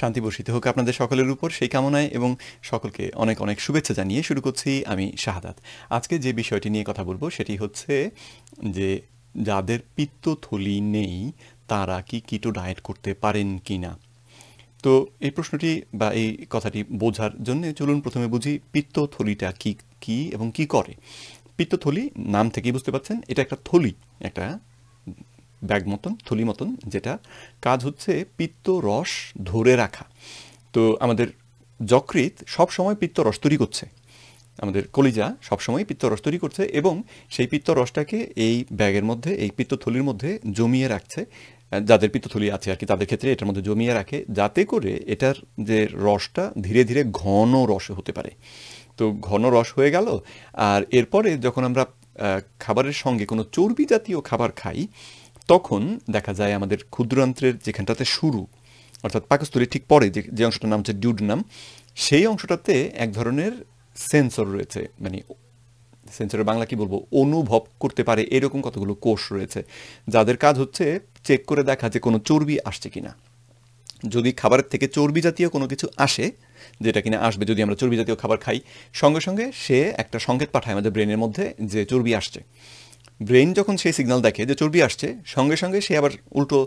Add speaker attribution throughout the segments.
Speaker 1: শান্তি বর্ষিত হোক আপনাদের সকলের উপর সেই কামনায় এবং সকলকে অনেক অনেক শুভেচ্ছা জানিয়ে শুরু করছি আমি শাহাদাত আজকে যে বিষয়টি নিয়ে কথা বলবো সেটি হচ্ছে যে যাদের পিত্তথলি নেই তারা কি কিটো ডায়েট করতে পারেন কি না তো এই প্রশ্নটি বা এই কথাটি বোঝার জন্য চলুন প্রথমে বুঝি পিত্তথলিটা কি কি এবং কি করে পিত্তথলি নাম থেকেই বুঝতে পারছেন এটা একটা থলি একটা ব্যাগ মতন থলি মতন যেটা কাজ হচ্ছে পিত্ত রস ধরে রাখা তো আমাদের যকৃত সবসময় পিত্ত রস তৈরি করছে আমাদের কলিজা সবসময় পিত্ত রস তৈরি করছে এবং সেই পিত্ত রসটাকে এই ব্যাগের মধ্যে এই পিত্ত থলির মধ্যে জমিয়ে রাখছে যাদের পিত্তথলি আছে আর কি তাদের ক্ষেত্রে এটার মধ্যে জমিয়ে রাখে যাতে করে এটার যে রসটা ধীরে ধীরে ঘন রস হতে পারে তো ঘন রস হয়ে গেল আর এরপরে যখন আমরা খাবারের সঙ্গে কোনো চর্বি জাতীয় খাবার খাই তখন দেখা যায় আমাদের ক্ষুদ্রান্ত্রের যেখানটাতে শুরু অর্থাৎ পাকস্থলীর ঠিক পরে যে যে অংশটার নাম হচ্ছে ডিউডনাম সেই অংশটাতে এক ধরনের সেন্সর রয়েছে মানে সেন্সরের বাংলা কি বলবো অনুভব করতে পারে এরকম কতগুলো কোষ রয়েছে যাদের কাজ হচ্ছে চেক করে দেখা যে কোনো চর্বি আসছে কিনা যদি খাবারের থেকে চর্বি জাতীয় কোনো কিছু আসে যেটা কিনা আসবে যদি আমরা চর্বি জাতীয় খাবার খাই সঙ্গে সঙ্গে সে একটা সংকেত পাঠায় আমাদের ব্রেনের মধ্যে যে চর্বি আসছে ব্রেন যখন সেই সিগনাল দেখে যে চর্বি আসছে সঙ্গে সঙ্গে সে আবার উল্টো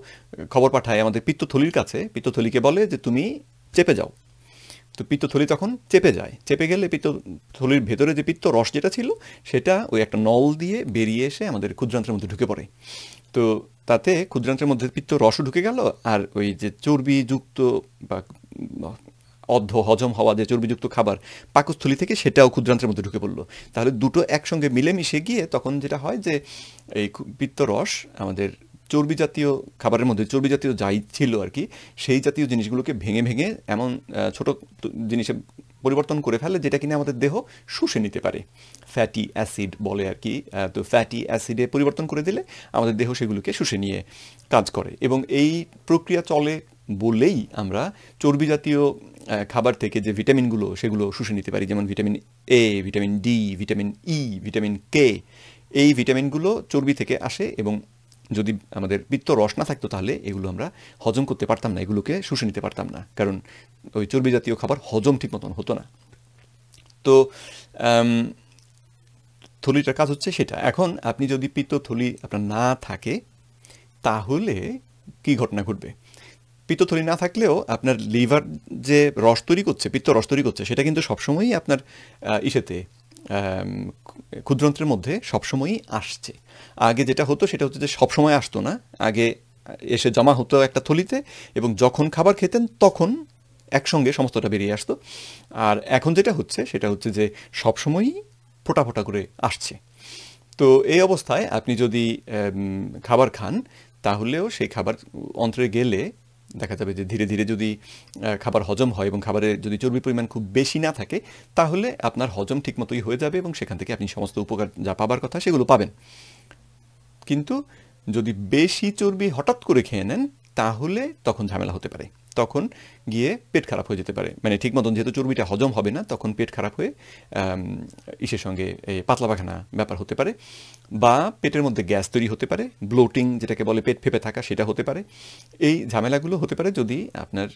Speaker 1: খবর পাঠায় আমাদের পিত্তথলির কাছে পিত্তথলিকে বলে যে তুমি চেপে যাও তো পিত্তথলি তখন চেপে যায় চেপে গেলে পিত্তথলির ভেতরে যে পিত্ত রস যেটা ছিল সেটা ওই একটা নল দিয়ে বেরিয়ে এসে আমাদের ক্ষুদ্রান্তের মধ্যে ঢুকে পড়ে তো তাতে ক্ষুদ্রান্তের মধ্যে পিত্ত রসও ঢুকে গেল আর ওই যে চর্বিযুক্ত বা অর্ধ হজম হওয়া যে চর্বিযুক্ত খাবার পাকস্থলী থেকে সেটাও ক্ষুদ্রান্তের মধ্যে ঢুকে পড়লো তাহলে দুটো একসঙ্গে মিলেমিশে গিয়ে তখন যেটা হয় যে এই পিত্তরস আমাদের চর্বি জাতীয় খাবারের মধ্যে চর্বি জাতীয় যাই ছিল আর কি সেই জাতীয় জিনিসগুলোকে ভেঙে ভেঙে এমন ছোট জিনিসে পরিবর্তন করে ফেলে যেটা কিনা আমাদের দেহ শুষে নিতে পারে ফ্যাটি অ্যাসিড বলে আর কি তো ফ্যাটি অ্যাসিডে পরিবর্তন করে দিলে আমাদের দেহ সেগুলোকে শুষে নিয়ে কাজ করে এবং এই প্রক্রিয়া চলে বলেই আমরা চর্বি জাতীয় খাবার থেকে যে ভিটামিনগুলো সেগুলো শুষে নিতে পারি যেমন vitamin A vitamin D vitamin E e, vitamin K এই ভিটামিনগুলো চর্বি থেকে আসে এবং যদি আমাদের পিত্ত রস না থাকতো তাহলে এগুলো আমরা হজম করতে পারতাম না এগুলোকে শুষে নিতে পারতাম না কারণ ওই চর্বি জাতীয় খাবার হজম ঠিক মতন হতো না তো থলিটার কাজ হচ্ছে সেটা এখন আপনি যদি পিত্ত থলি আপনার না থাকে তাহলে কি ঘটনা ঘটবে পিত্তথলি না থাকলেও আপনার লিভার যে রস তৈরি করছে পিত্ত রস তৈরি করছে সেটা কিন্তু সবসময়ই আপনার ইসেতে ক্ষুদ্রন্ত্রের মধ্যে সবসময়ই আসছে আগে যেটা হতো সেটা হচ্ছে যে সবসময় আসতো না আগে এসে জমা হতো একটা থলিতে এবং যখন খাবার খেতেন তখন একসঙ্গে সমস্তটা বেরিয়ে আসতো আর এখন যেটা হচ্ছে সেটা হচ্ছে যে সবসময়ই ফোটা ফোটা করে আসছে তো এই অবস্থায় আপনি যদি খাবার খান তাহলেও সেই খাবার অন্ত্রে গেলে দেখা যাবে যে ধীরে ধীরে যদি খাবার হজম হয় এবং খাবারের যদি চর্বির পরিমাণ খুব বেশি না থাকে তাহলে আপনার হজম ঠিকমতোই হয়ে যাবে এবং সেখান থেকে আপনি সমস্ত উপকার যা পাবার কথা সেগুলো পাবেন কিন্তু যদি বেশি চর্বি হঠাৎ করে খেয়ে নেন তাহলে তখন ঝামেলা হতে পারে তখন গিয়ে পেট খারাপ হয়ে যেতে পারে মানে ঠিক মতন যেহেতু চর্বিটা হজম হবে না তখন পেট খারাপ হয়ে ইসের সঙ্গে পাতলা পাখানা ব্যাপার হতে পারে বা পেটের মধ্যে গ্যাস তৈরি হতে পারে ব্লোটিং যেটাকে বলে পেট ফেপে থাকা সেটা হতে পারে এই ঝামেলাগুলো হতে পারে যদি আপনার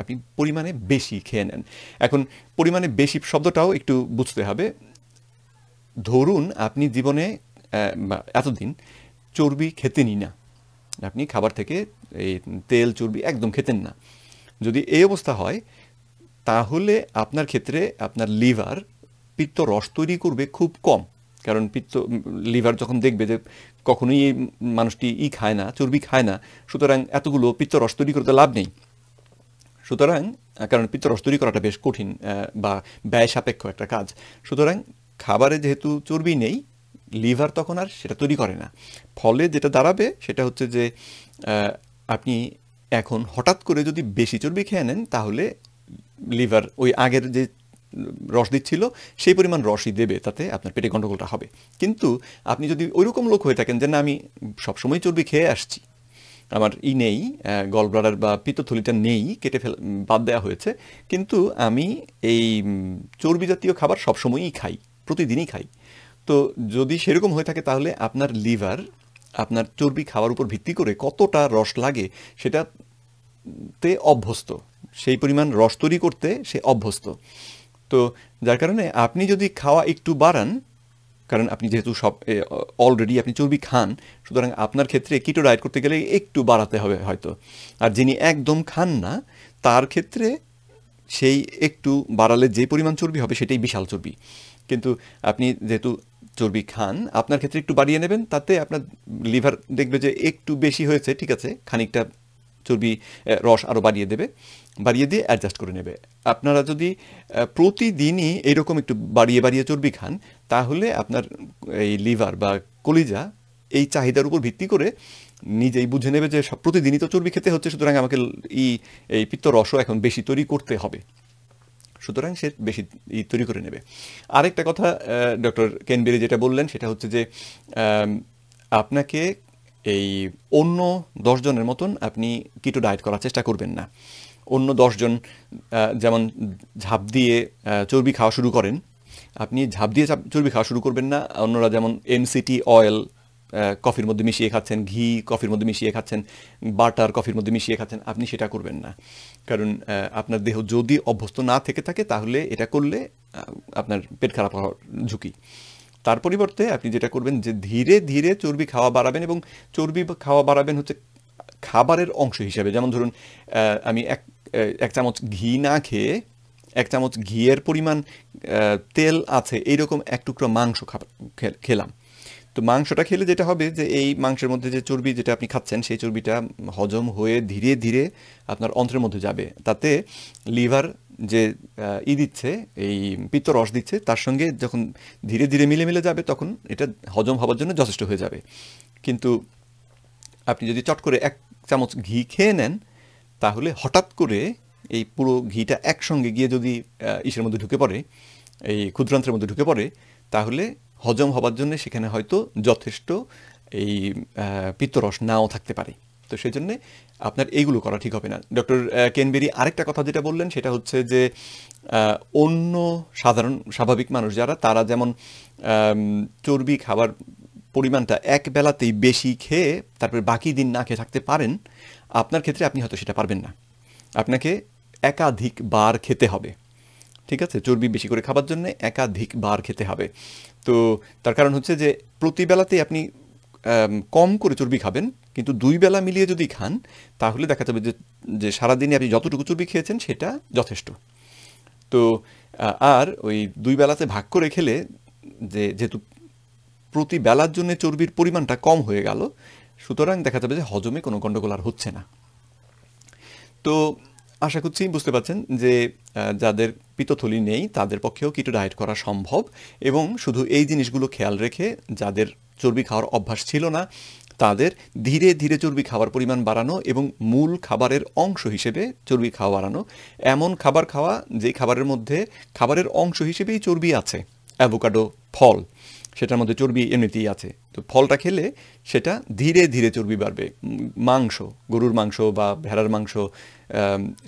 Speaker 1: আপনি পরিমাণে বেশি খেয়ে নেন এখন পরিমাণে বেশি শব্দটাও একটু বুঝতে হবে ধরুন আপনি জীবনে এতদিন চর্বি খেতেনি না আপনি খাবার থেকে এই তেল চর্বি একদম খেতেন না যদি এই অবস্থা হয় তাহলে আপনার ক্ষেত্রে আপনার লিভার পিত্ত রস তৈরি করবে খুব কম কারণ পিত্ত লিভার যখন দেখবে যে কখনোই মানুষটি ই খায় না চর্বি খায় না সুতরাং এতগুলো পিত্ত রস তৈরি করতে লাভ নেই সুতরাং কারণ পিত্ত রস তৈরি করাটা বেশ কঠিন বা ব্যয় সাপেক্ষ একটা কাজ সুতরাং খাবারে যেহেতু চর্বি নেই লিভার তখন আর সেটা তৈরি করে না ফলে যেটা দাঁড়াবে সেটা হচ্ছে যে আপনি এখন হঠাৎ করে যদি বেশি চর্বি খেয়ে নেন তাহলে লিভার ওই আগের যে রস দিচ্ছিল সেই পরিমাণ রসই দেবে তাতে আপনার পেটে গণ্ডগোলটা হবে কিন্তু আপনি যদি ওইরকম লোক হয়ে থাকেন যে না আমি সবসময় চর্বি খেয়ে আসছি আমার ই নেই ব্রাডার বা পিত্তথলিটা নেই কেটে ফেল বাদ দেওয়া হয়েছে কিন্তু আমি এই চর্বি জাতীয় খাবার সবসময়ই খাই প্রতিদিনই খাই তো যদি সেরকম হয়ে থাকে তাহলে আপনার লিভার আপনার চর্বি খাওয়ার উপর ভিত্তি করে কতটা রস লাগে সেটাতে অভ্যস্ত সেই পরিমাণ রস তৈরি করতে সে অভ্যস্ত তো যার কারণে আপনি যদি খাওয়া একটু বাড়ান কারণ আপনি যেহেতু সব অলরেডি আপনি চর্বি খান সুতরাং আপনার ক্ষেত্রে কিটো ডায়েট করতে গেলে একটু বাড়াতে হবে হয়তো আর যিনি একদম খান না তার ক্ষেত্রে সেই একটু বাড়ালে যে পরিমাণ চর্বি হবে সেটাই বিশাল চর্বি কিন্তু আপনি যেহেতু চর্বি খান আপনার ক্ষেত্রে একটু বাড়িয়ে নেবেন তাতে আপনার লিভার দেখবে যে একটু বেশি হয়েছে ঠিক আছে খানিকটা চর্বি রস আরও বাড়িয়ে দেবে বাড়িয়ে দিয়ে অ্যাডজাস্ট করে নেবে আপনারা যদি প্রতিদিনই এরকম একটু বাড়িয়ে বাড়িয়ে চর্বি খান তাহলে আপনার এই লিভার বা কলিজা এই চাহিদার উপর ভিত্তি করে নিজেই বুঝে নেবে যে সব প্রতিদিনই তো চর্বি খেতে হচ্ছে সুতরাং আমাকে এই পিত্তরসও এখন বেশি তৈরি করতে হবে সুতরাং সে বেশি ই তৈরি করে নেবে আরেকটা কথা ডক্টর কেনবেরি যেটা বললেন সেটা হচ্ছে যে আপনাকে এই অন্য দশজনের মতন আপনি কিটো ডায়েট করার চেষ্টা করবেন না অন্য দশজন যেমন ঝাঁপ দিয়ে চর্বি খাওয়া শুরু করেন আপনি ঝাঁপ দিয়ে চর্বি খাওয়া শুরু করবেন না অন্যরা যেমন এমসিটি অয়েল কফির মধ্যে মিশিয়ে খাচ্ছেন ঘি কফির মধ্যে মিশিয়ে খাচ্ছেন বাটার কফির মধ্যে মিশিয়ে খাচ্ছেন আপনি সেটা করবেন না কারণ আপনার দেহ যদি অভ্যস্ত না থেকে থাকে তাহলে এটা করলে আপনার পেট খারাপ হওয়ার ঝুঁকি তার পরিবর্তে আপনি যেটা করবেন যে ধীরে ধীরে চর্বি খাওয়া বাড়াবেন এবং চর্বি খাওয়া বাড়াবেন হচ্ছে খাবারের অংশ হিসাবে যেমন ধরুন আমি এক এক চামচ ঘি না খেয়ে এক চামচ ঘিয়ের পরিমাণ তেল আছে এইরকম এক টুকরো মাংস খেলাম তো মাংসটা খেলে যেটা হবে যে এই মাংসের মধ্যে যে চর্বি যেটা আপনি খাচ্ছেন সেই চর্বিটা হজম হয়ে ধীরে ধীরে আপনার অন্ত্রের মধ্যে যাবে তাতে লিভার যে ই দিচ্ছে এই পিত্তরস দিচ্ছে তার সঙ্গে যখন ধীরে ধীরে মিলে মিলে যাবে তখন এটা হজম হবার জন্য যথেষ্ট হয়ে যাবে কিন্তু আপনি যদি চট করে এক চামচ ঘি খেয়ে নেন তাহলে হঠাৎ করে এই পুরো ঘিটা একসঙ্গে গিয়ে যদি ইসের মধ্যে ঢুকে পড়ে এই ক্ষুদ্রান্তের মধ্যে ঢুকে পড়ে তাহলে হজম হবার জন্য সেখানে হয়তো যথেষ্ট এই পিত্তরস নাও থাকতে পারে তো সেই জন্যে আপনার এইগুলো করা ঠিক হবে না ডক্টর কেনবেরি আরেকটা কথা যেটা বললেন সেটা হচ্ছে যে অন্য সাধারণ স্বাভাবিক মানুষ যারা তারা যেমন চর্বি খাবার পরিমাণটা এক বেলাতেই বেশি খেয়ে তারপরে বাকি দিন না খেয়ে থাকতে পারেন আপনার ক্ষেত্রে আপনি হয়তো সেটা পারবেন না আপনাকে একাধিক বার খেতে হবে ঠিক আছে চর্বি বেশি করে খাবার জন্য বার খেতে হবে তো তার কারণ হচ্ছে যে প্রতিবেলাতে আপনি কম করে চর্বি খাবেন কিন্তু দুই বেলা মিলিয়ে যদি খান তাহলে দেখা যাবে যে যে সারাদিনে আপনি যতটুকু চর্বি খেয়েছেন সেটা যথেষ্ট তো আর ওই দুই বেলাতে ভাগ করে খেলে যে যেহেতু প্রতি বেলার জন্য চর্বির পরিমাণটা কম হয়ে গেল সুতরাং দেখা যাবে যে হজমে কোনো গণ্ডগোল আর হচ্ছে না তো আশা করছি বুঝতে পাচ্ছেন যে যাদের পিতথলি নেই তাদের পক্ষেও কিটো ডায়েট করা সম্ভব এবং শুধু এই জিনিসগুলো খেয়াল রেখে যাদের চর্বি খাওয়ার অভ্যাস ছিল না তাদের ধীরে ধীরে চর্বি খাওয়ার পরিমাণ বাড়ানো এবং মূল খাবারের অংশ হিসেবে চর্বি খাওয়া বাড়ানো এমন খাবার খাওয়া যেই খাবারের মধ্যে খাবারের অংশ হিসেবেই চর্বি আছে অ্যাভোকাডো ফল সেটার মধ্যে চর্বি এমনিতেই আছে তো ফলটা খেলে সেটা ধীরে ধীরে চর্বি বাড়বে মাংস গরুর মাংস বা ভেড়ার মাংস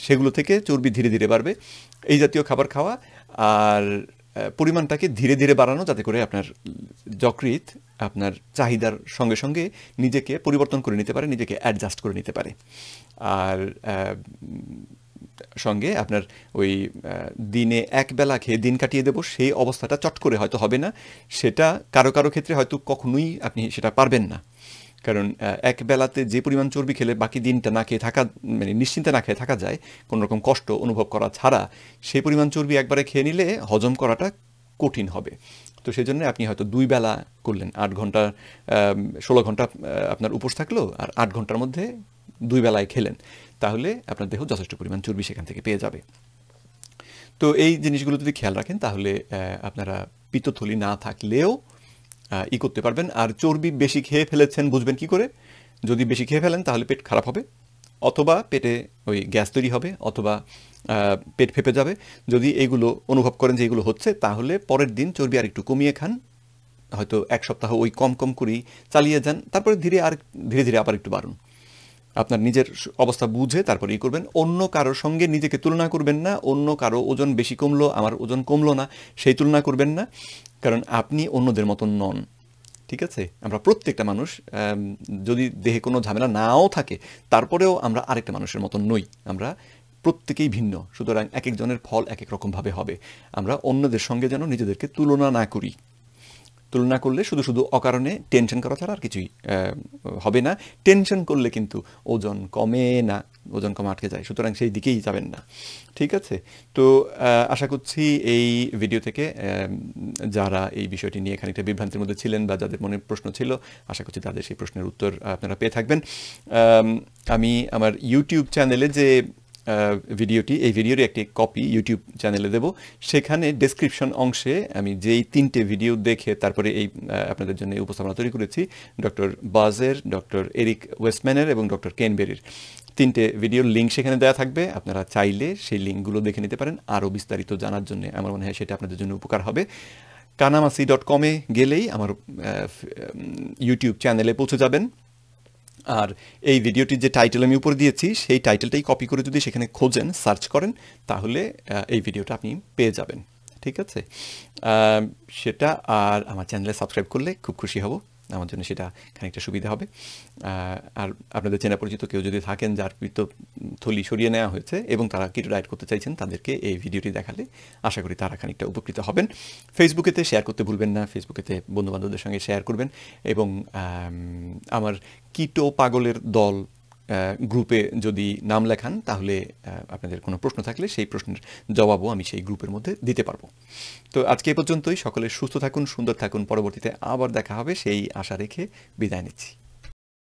Speaker 1: সেগুলো থেকে চর্বি ধীরে ধীরে বাড়বে এই জাতীয় খাবার খাওয়া আর পরিমাণটাকে ধীরে ধীরে বাড়ানো যাতে করে আপনার যকৃত আপনার চাহিদার সঙ্গে সঙ্গে নিজেকে পরিবর্তন করে নিতে পারে নিজেকে অ্যাডজাস্ট করে নিতে পারে আর সঙ্গে আপনার ওই দিনে এক বেলা খেয়ে দিন কাটিয়ে দেব সেই অবস্থাটা চট করে হয়তো হবে না সেটা কারো কারো ক্ষেত্রে হয়তো কখনোই আপনি সেটা পারবেন না কারণ এক বেলাতে যে পরিমাণ চর্বি খেলে বাকি দিনটা না খেয়ে থাকা মানে নিশ্চিন্তে না খেয়ে থাকা যায় কোনো রকম কষ্ট অনুভব করা ছাড়া সেই পরিমাণ চর্বি একবারে খেয়ে নিলে হজম করাটা কঠিন হবে তো সেই জন্য আপনি হয়তো দুই বেলা করলেন আট ঘন্টা ষোলো ঘন্টা আপনার উপোস থাকলো আর আট ঘন্টার মধ্যে দুই বেলায় খেলেন তাহলে আপনার দেহ যথেষ্ট পরিমাণ চর্বি সেখান থেকে পেয়ে যাবে তো এই জিনিসগুলো যদি খেয়াল রাখেন তাহলে আপনারা পিত্তথলি না থাকলেও ই করতে পারবেন আর চর্বি বেশি খেয়ে ফেলেছেন বুঝবেন কি করে যদি বেশি খেয়ে ফেলেন তাহলে পেট খারাপ হবে অথবা পেটে ওই গ্যাস তৈরি হবে অথবা পেট ফেপে যাবে যদি এগুলো অনুভব করেন যে এগুলো হচ্ছে তাহলে পরের দিন চর্বি আর একটু কমিয়ে খান হয়তো এক সপ্তাহ ওই কম কম করেই চালিয়ে যান তারপরে ধীরে আর ধীরে ধীরে আবার একটু বাড়ুন আপনার নিজের অবস্থা বুঝে তারপর ই করবেন অন্য কারোর সঙ্গে নিজেকে তুলনা করবেন না অন্য কারো ওজন বেশি কমলো আমার ওজন কমলো না সেই তুলনা করবেন না কারণ আপনি অন্যদের মতন নন ঠিক আছে আমরা প্রত্যেকটা মানুষ যদি দেহে কোনো ঝামেলা নাও থাকে তারপরেও আমরা আরেকটা মানুষের মতন নই আমরা প্রত্যেকেই ভিন্ন সুতরাং এক একজনের ফল এক এক রকমভাবে হবে আমরা অন্যদের সঙ্গে যেন নিজেদেরকে তুলনা না করি তুলনা করলে শুধু শুধু অকারণে টেনশন করা ছাড়া আর কিছুই হবে না টেনশন করলে কিন্তু ওজন কমে না ওজন কমে আটকে যায় সুতরাং সেই দিকেই যাবেন না ঠিক আছে তো আশা করছি এই ভিডিও থেকে যারা এই বিষয়টি নিয়ে খানিকটা বিভ্রান্তির মধ্যে ছিলেন বা যাদের মনে প্রশ্ন ছিল আশা করছি তাদের সেই প্রশ্নের উত্তর আপনারা পেয়ে থাকবেন আমি আমার ইউটিউব চ্যানেলে যে ভিডিওটি এই ভিডিওর একটি কপি ইউটিউব চ্যানেলে দেব সেখানে ডেসক্রিপশন অংশে আমি যেই তিনটে ভিডিও দেখে তারপরে এই আপনাদের জন্য উপস্থাপনা তৈরি করেছি ডক্টর বাজের ডক্টর এরিক ওয়েস্টম্যানের এবং ডক্টর কেনবেরির তিনটে ভিডিওর লিঙ্ক সেখানে দেওয়া থাকবে আপনারা চাইলে সেই লিঙ্কগুলো দেখে নিতে পারেন আরও বিস্তারিত জানার জন্য আমার মনে হয় সেটা আপনাদের জন্য উপকার হবে কানামাসি ডট কমে গেলেই আমার ইউটিউব চ্যানেলে পৌঁছে যাবেন আর এই ভিডিওটির যে টাইটেল আমি উপরে দিয়েছি সেই টাইটেলটাই কপি করে যদি সেখানে খোঁজেন সার্চ করেন তাহলে এই ভিডিওটা আপনি পেয়ে যাবেন ঠিক আছে সেটা আর আমার চ্যানেলে সাবস্ক্রাইব করলে খুব খুশি হব আমার জন্য সেটা খানিকটা সুবিধা হবে আর আপনাদের চেনা পরিচিত কেউ যদি থাকেন যার কৃত থলি সরিয়ে নেওয়া হয়েছে এবং তারা কিটো ডায়েট করতে চাইছেন তাদেরকে এই ভিডিওটি দেখালে আশা করি তারা খানিকটা উপকৃত হবেন ফেসবুকেতে শেয়ার করতে ভুলবেন না ফেসবুকেতে বন্ধুবান্ধবদের সঙ্গে শেয়ার করবেন এবং আমার কিটো পাগলের দল গ্রুপে যদি নাম লেখান তাহলে আপনাদের কোনো প্রশ্ন থাকলে সেই প্রশ্নের জবাবও আমি সেই গ্রুপের মধ্যে দিতে পারবো তো আজকে এ পর্যন্তই সকলে সুস্থ থাকুন সুন্দর থাকুন পরবর্তীতে আবার দেখা হবে সেই আশা রেখে বিদায় নিচ্ছি